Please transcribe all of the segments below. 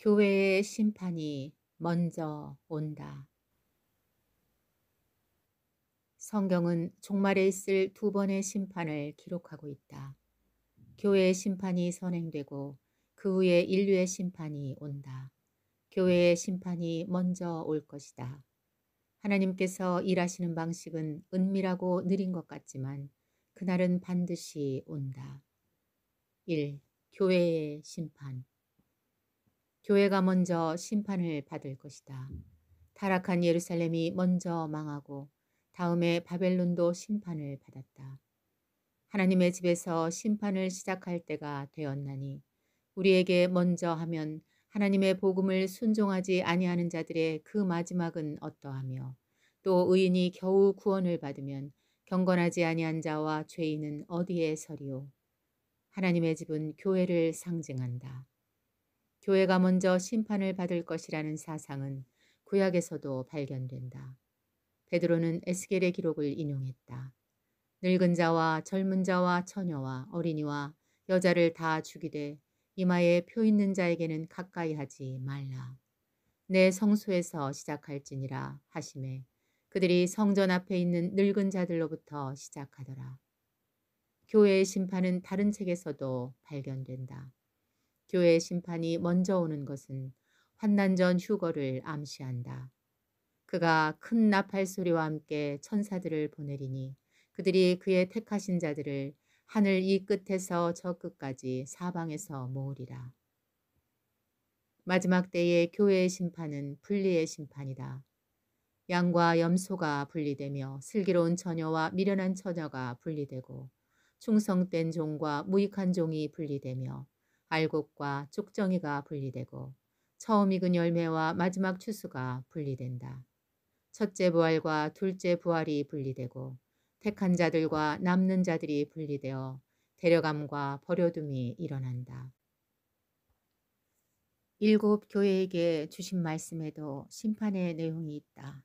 교회의 심판이 먼저 온다. 성경은 종말에 있을 두 번의 심판을 기록하고 있다. 교회의 심판이 선행되고 그 후에 인류의 심판이 온다. 교회의 심판이 먼저 올 것이다. 하나님께서 일하시는 방식은 은밀하고 느린 것 같지만 그날은 반드시 온다. 1. 교회의 심판 교회가 먼저 심판을 받을 것이다. 타락한 예루살렘이 먼저 망하고 다음에 바벨론도 심판을 받았다. 하나님의 집에서 심판을 시작할 때가 되었나니 우리에게 먼저 하면 하나님의 복음을 순종하지 아니하는 자들의 그 마지막은 어떠하며 또 의인이 겨우 구원을 받으면 경건하지 아니한 자와 죄인은 어디에 서리오. 하나님의 집은 교회를 상징한다. 교회가 먼저 심판을 받을 것이라는 사상은 구약에서도 발견된다. 베드로는 에스겔의 기록을 인용했다. 늙은 자와 젊은 자와 처녀와 어린이와 여자를 다 죽이되 이마에 표 있는 자에게는 가까이 하지 말라. 내 성소에서 시작할지니라 하심에 그들이 성전 앞에 있는 늙은 자들로부터 시작하더라. 교회의 심판은 다른 책에서도 발견된다. 교회의 심판이 먼저 오는 것은 환난 전 휴거를 암시한다. 그가 큰 나팔 소리와 함께 천사들을 보내리니 그들이 그의 택하신 자들을 하늘 이 끝에서 저 끝까지 사방에서 모으리라. 마지막 때의 교회의 심판은 분리의 심판이다. 양과 염소가 분리되며 슬기로운 처녀와 미련한 처녀가 분리되고 충성된 종과 무익한 종이 분리되며 알곡과 쪽정이가 분리되고 처음 익은 열매와 마지막 추수가 분리된다. 첫째 부활과 둘째 부활이 분리되고 택한 자들과 남는 자들이 분리되어 데려감과 버려둠이 일어난다. 일곱 교회에게 주신 말씀에도 심판의 내용이 있다.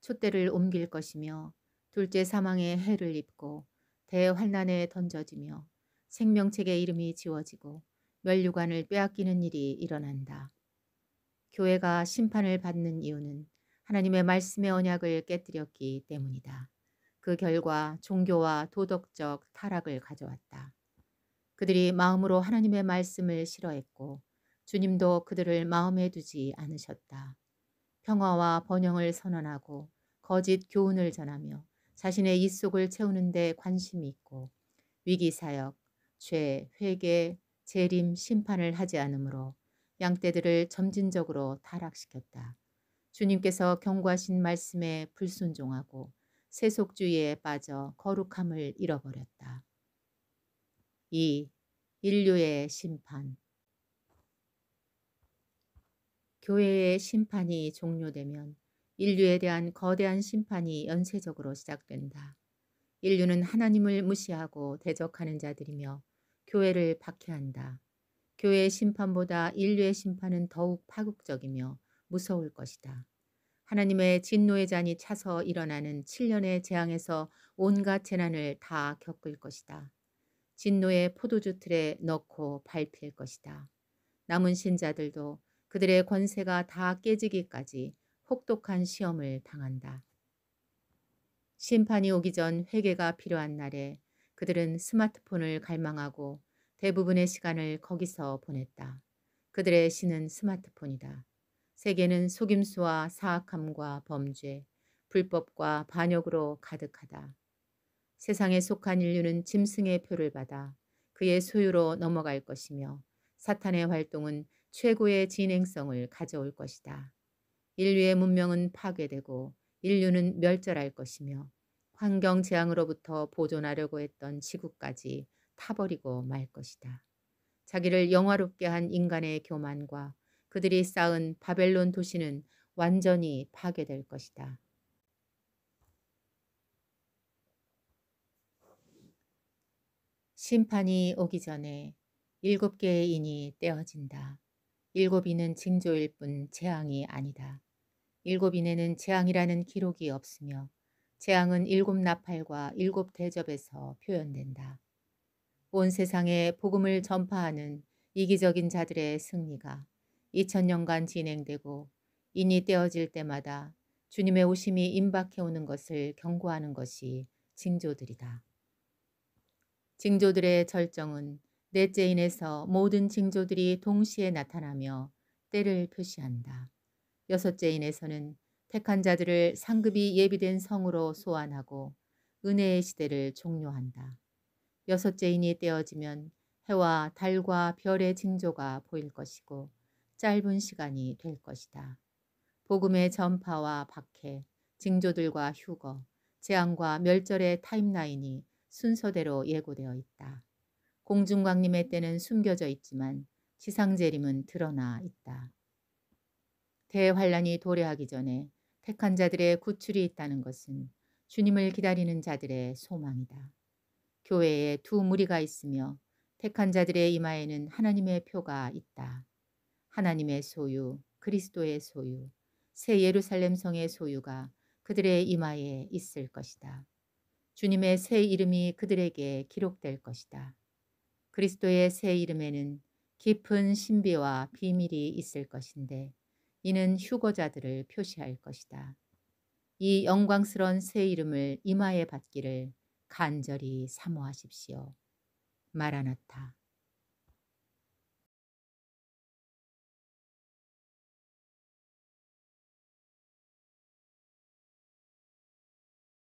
촛대를 옮길 것이며 둘째 사망의 해를 입고 대환난에 던져지며 생명책의 이름이 지워지고 멸류관을 빼앗기는 일이 일어난다. 교회가 심판을 받는 이유는 하나님의 말씀의 언약을 깨뜨렸기 때문이다. 그 결과 종교와 도덕적 타락을 가져왔다. 그들이 마음으로 하나님의 말씀을 싫어했고 주님도 그들을 마음에 두지 않으셨다. 평화와 번영을 선언하고 거짓 교훈을 전하며 자신의 이속을 채우는 데 관심이 있고 위기사역, 죄, 회개, 재림 심판을 하지 않으므로 양떼들을 점진적으로 타락시켰다. 주님께서 경고하신 말씀에 불순종하고 세속주의에 빠져 거룩함을 잃어버렸다. 2. 인류의 심판 교회의 심판이 종료되면 인류에 대한 거대한 심판이 연쇄적으로 시작된다. 인류는 하나님을 무시하고 대적하는 자들이며 교회를 박해한다. 교회의 심판보다 인류의 심판은 더욱 파국적이며 무서울 것이다. 하나님의 진노의 잔이 차서 일어나는 7년의 재앙에서 온갖 재난을 다 겪을 것이다. 진노의 포도주 틀에 넣고 밟힐 것이다. 남은 신자들도 그들의 권세가 다 깨지기까지 혹독한 시험을 당한다. 심판이 오기 전 회개가 필요한 날에 그들은 스마트폰을 갈망하고 대부분의 시간을 거기서 보냈다. 그들의 신은 스마트폰이다. 세계는 속임수와 사악함과 범죄, 불법과 반역으로 가득하다. 세상에 속한 인류는 짐승의 표를 받아 그의 소유로 넘어갈 것이며 사탄의 활동은 최고의 진행성을 가져올 것이다. 인류의 문명은 파괴되고 인류는 멸절할 것이며 환경 재앙으로부터 보존하려고 했던 지구까지 타버리고 말 것이다. 자기를 영화롭게 한 인간의 교만과 그들이 쌓은 바벨론 도시는 완전히 파괴될 것이다. 심판이 오기 전에 일곱 개의 인이 떼어진다. 일곱 인은 징조일 뿐 재앙이 아니다. 일곱 인에는 재앙이라는 기록이 없으며 재앙은 일곱 나팔과 일곱 대접에서 표현된다. 온 세상에 복음을 전파하는 이기적인 자들의 승리가 2000년간 진행되고 인이 떼어질 때마다 주님의 오심이 임박해오는 것을 경고하는 것이 징조들이다. 징조들의 절정은 넷째 인에서 모든 징조들이 동시에 나타나며 때를 표시한다. 여섯째 인에서는 택한 자들을 상급이 예비된 성으로 소환하고 은혜의 시대를 종료한다. 여섯째 인이 떼어지면 해와 달과 별의 징조가 보일 것이고 짧은 시간이 될 것이다. 복음의 전파와 박해, 징조들과 휴거, 재앙과 멸절의 타임라인이 순서대로 예고되어 있다. 공중광림의 때는 숨겨져 있지만 지상재림은 드러나 있다. 대환란이 도래하기 전에 택한 자들의 구출이 있다는 것은 주님을 기다리는 자들의 소망이다. 교회에 두 무리가 있으며 택한 자들의 이마에는 하나님의 표가 있다. 하나님의 소유, 그리스도의 소유, 새 예루살렘 성의 소유가 그들의 이마에 있을 것이다. 주님의 새 이름이 그들에게 기록될 것이다. 그리스도의 새 이름에는 깊은 신비와 비밀이 있을 것인데 이는 휴거자들을 표시할 것이다. 이 영광스런 새 이름을 이마에 받기를 간절히 사모하십시오. 마라나타.